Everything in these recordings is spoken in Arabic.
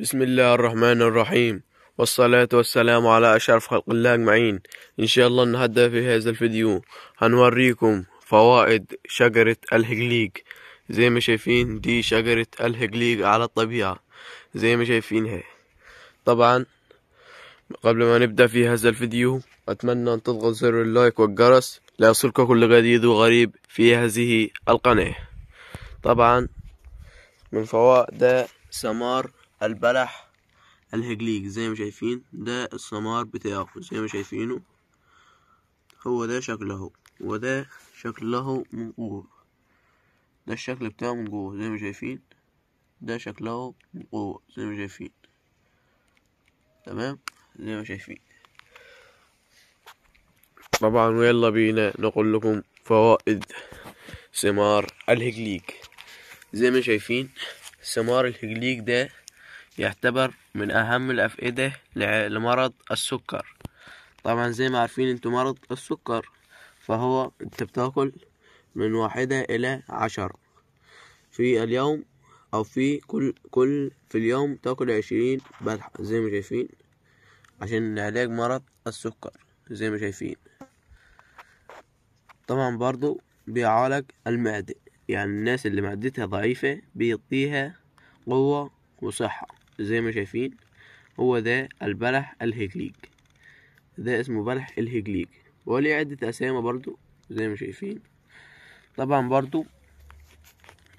بسم الله الرحمن الرحيم والصلاة والسلام على أشرف خلق الله أجمعين إن شاء الله النهاردة في هذا الفيديو هنوريكم فوائد شجرة الهجليج زي ما شايفين دي شجرة الهجليج على الطبيعة زي ما شايفينها طبعا قبل ما نبدأ في هذا الفيديو أتمنى أن تضغط زر اللايك والجرس ليصلك كل جديد وغريب في هذه القناة طبعا من فوائد سمار البلح الهجليج زي ما شايفين ده الثمار بتاعه زي ما شايفينه هو ده شكله وده شكله من جوه ده الشكل بتاعه من جوه زي ما شايفين ده شكله من جوه زي ما شايفين تمام زي ما شايفين طبعا ويلا بينا نقول لكم فوائد ثمار الهجليج زي ما شايفين ثمار الهجليج ده يعتبر من أهم الأفئدة لمرض السكر طبعا زي ما عارفين انتوا مرض السكر فهو انت بتاكل من واحدة إلى عشرة في اليوم أو في كل كل في اليوم تاكل عشرين بلحة زي ما شايفين عشان علاج مرض السكر زي ما شايفين طبعا برضو بيعالج المعدة يعني الناس اللي معدتها ضعيفة بيعطيها قوة وصحة زي ما شايفين هو ده البلح الهجليج ده اسمه بلح الهجليج وليه عدة أسامي برضو زي ما شايفين طبعا برضو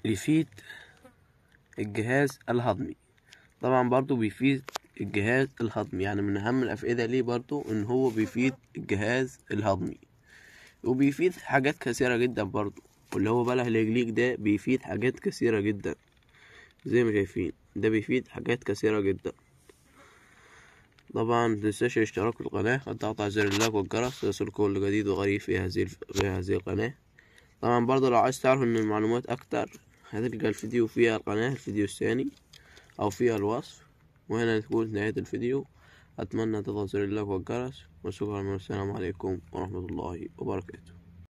يفيد الجهاز الهضمي طبعا برضو بيفيد الجهاز الهضمي يعني من أهم الأفئدة ليه برضو إن هو بيفيد الجهاز الهضمي وبيفيد حاجات كثيرة جدا برضو واللي هو بلح الهجليج ده بيفيد حاجات كثيرة جدا زي ما شايفين ده بيفيد حاجات كثيرة جدا طبعا متنساش الاشتراك في القناة وتضغط على زر اللايك والجرس ليصلك كل جديد وغريب في هذه في هذه القناة طبعا برضه لو عايز تعرف من المعلومات أكتر هتلقى الفيديو فيها القناة الفيديو الثاني أو فيها الوصف وهنا تكون نهاية الفيديو أتمنى تضغط زر اللايك والجرس وشكرا والسلام عليكم ورحمة الله وبركاته